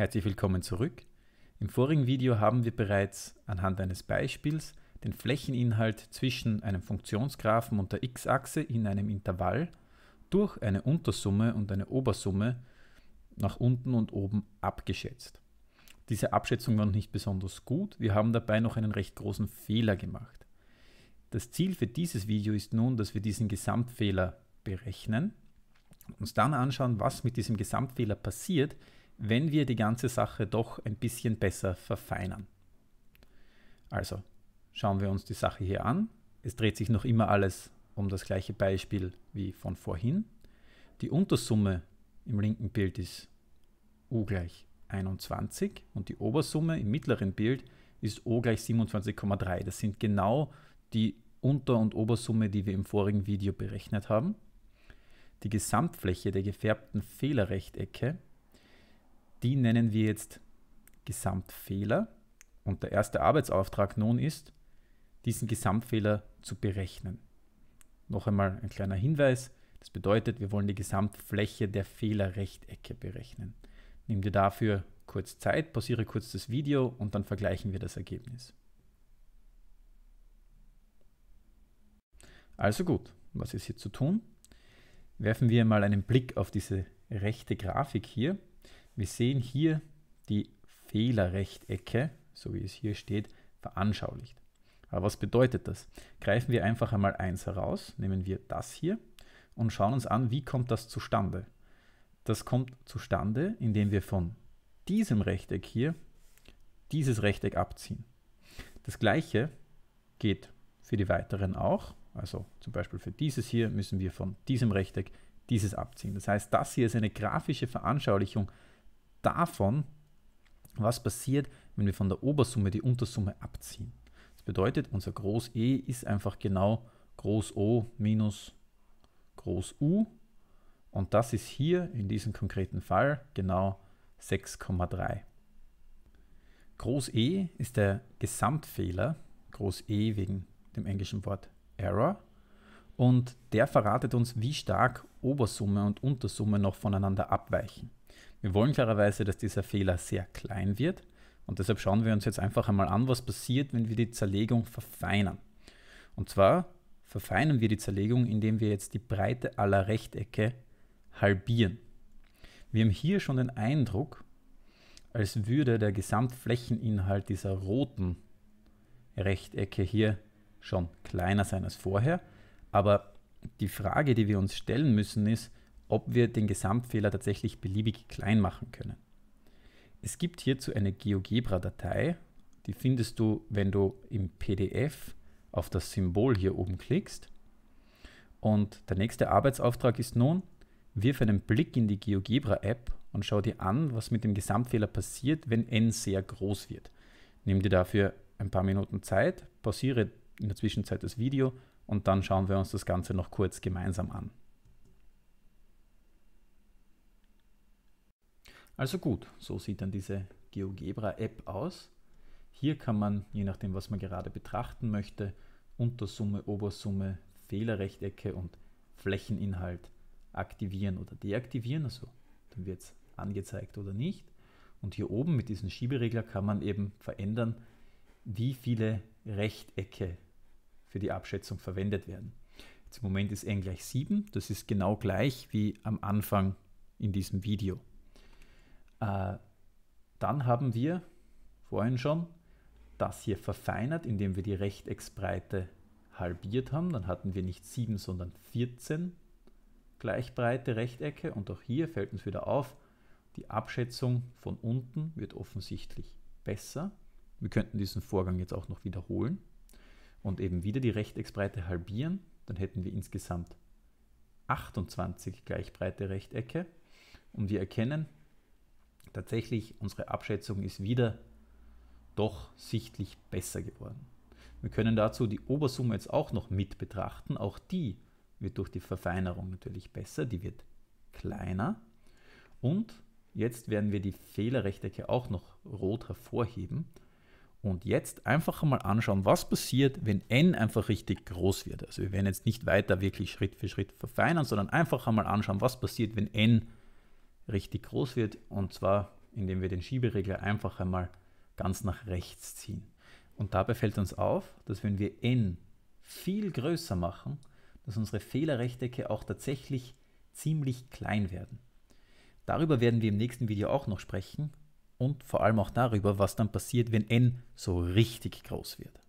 Herzlich willkommen zurück. Im vorigen Video haben wir bereits anhand eines Beispiels den Flächeninhalt zwischen einem Funktionsgraphen und der x-Achse in einem Intervall durch eine Untersumme und eine Obersumme nach unten und oben abgeschätzt. Diese Abschätzung war noch nicht besonders gut, wir haben dabei noch einen recht großen Fehler gemacht. Das Ziel für dieses Video ist nun, dass wir diesen Gesamtfehler berechnen und uns dann anschauen, was mit diesem Gesamtfehler passiert, wenn wir die ganze Sache doch ein bisschen besser verfeinern. Also, schauen wir uns die Sache hier an. Es dreht sich noch immer alles um das gleiche Beispiel wie von vorhin. Die Untersumme im linken Bild ist U gleich 21 und die Obersumme im mittleren Bild ist O gleich 27,3. Das sind genau die Unter- und Obersumme, die wir im vorigen Video berechnet haben. Die Gesamtfläche der gefärbten Fehlerrechtecke die nennen wir jetzt Gesamtfehler. Und der erste Arbeitsauftrag nun ist, diesen Gesamtfehler zu berechnen. Noch einmal ein kleiner Hinweis. Das bedeutet, wir wollen die Gesamtfläche der Fehlerrechtecke berechnen. Nimm dir dafür kurz Zeit, pausiere kurz das Video und dann vergleichen wir das Ergebnis. Also gut, was ist hier zu tun? Werfen wir mal einen Blick auf diese rechte Grafik hier. Wir sehen hier die Fehlerrechtecke, so wie es hier steht, veranschaulicht. Aber was bedeutet das? Greifen wir einfach einmal eins heraus, nehmen wir das hier und schauen uns an, wie kommt das zustande. Das kommt zustande, indem wir von diesem Rechteck hier dieses Rechteck abziehen. Das gleiche geht für die weiteren auch. Also zum Beispiel für dieses hier müssen wir von diesem Rechteck dieses abziehen. Das heißt, das hier ist eine grafische Veranschaulichung davon, was passiert, wenn wir von der Obersumme die Untersumme abziehen. Das bedeutet, unser Groß E ist einfach genau Groß O minus Groß U. Und das ist hier in diesem konkreten Fall genau 6,3. Groß E ist der Gesamtfehler, Groß E wegen dem englischen Wort Error. Und der verratet uns, wie stark Obersumme und Untersumme noch voneinander abweichen. Wir wollen klarerweise, dass dieser Fehler sehr klein wird und deshalb schauen wir uns jetzt einfach einmal an, was passiert, wenn wir die Zerlegung verfeinern. Und zwar verfeinern wir die Zerlegung, indem wir jetzt die Breite aller Rechtecke halbieren. Wir haben hier schon den Eindruck, als würde der Gesamtflächeninhalt dieser roten Rechtecke hier schon kleiner sein als vorher. Aber die Frage, die wir uns stellen müssen, ist, ob wir den Gesamtfehler tatsächlich beliebig klein machen können. Es gibt hierzu eine GeoGebra-Datei, die findest du, wenn du im PDF auf das Symbol hier oben klickst. Und der nächste Arbeitsauftrag ist nun, wirf einen Blick in die GeoGebra-App und schau dir an, was mit dem Gesamtfehler passiert, wenn n sehr groß wird. Nimm dir dafür ein paar Minuten Zeit, pausiere in der Zwischenzeit das Video und dann schauen wir uns das Ganze noch kurz gemeinsam an. Also gut, so sieht dann diese GeoGebra-App aus. Hier kann man, je nachdem was man gerade betrachten möchte, Untersumme, Obersumme, Fehlerrechtecke und Flächeninhalt aktivieren oder deaktivieren. Also dann wird es angezeigt oder nicht. Und hier oben mit diesem Schieberegler kann man eben verändern, wie viele Rechtecke für die Abschätzung verwendet werden. Jetzt Im Moment ist n gleich 7, das ist genau gleich wie am Anfang in diesem Video. Äh, dann haben wir vorhin schon das hier verfeinert, indem wir die Rechtecksbreite halbiert haben. Dann hatten wir nicht 7, sondern 14 gleichbreite Rechtecke. Und auch hier fällt uns wieder auf, die Abschätzung von unten wird offensichtlich besser. Wir könnten diesen Vorgang jetzt auch noch wiederholen und eben wieder die Rechtecksbreite halbieren. Dann hätten wir insgesamt 28 gleichbreite Rechtecke. Und wir erkennen, Tatsächlich, unsere Abschätzung ist wieder doch sichtlich besser geworden. Wir können dazu die Obersumme jetzt auch noch mit betrachten. Auch die wird durch die Verfeinerung natürlich besser, die wird kleiner. Und jetzt werden wir die Fehlerrechtecke auch noch rot hervorheben. Und jetzt einfach mal anschauen, was passiert, wenn n einfach richtig groß wird. Also wir werden jetzt nicht weiter wirklich Schritt für Schritt verfeinern, sondern einfach einmal anschauen, was passiert, wenn n groß wird richtig groß wird und zwar indem wir den Schieberegler einfach einmal ganz nach rechts ziehen. Und dabei fällt uns auf, dass wenn wir n viel größer machen, dass unsere Fehlerrechtecke auch tatsächlich ziemlich klein werden. Darüber werden wir im nächsten Video auch noch sprechen und vor allem auch darüber, was dann passiert, wenn n so richtig groß wird.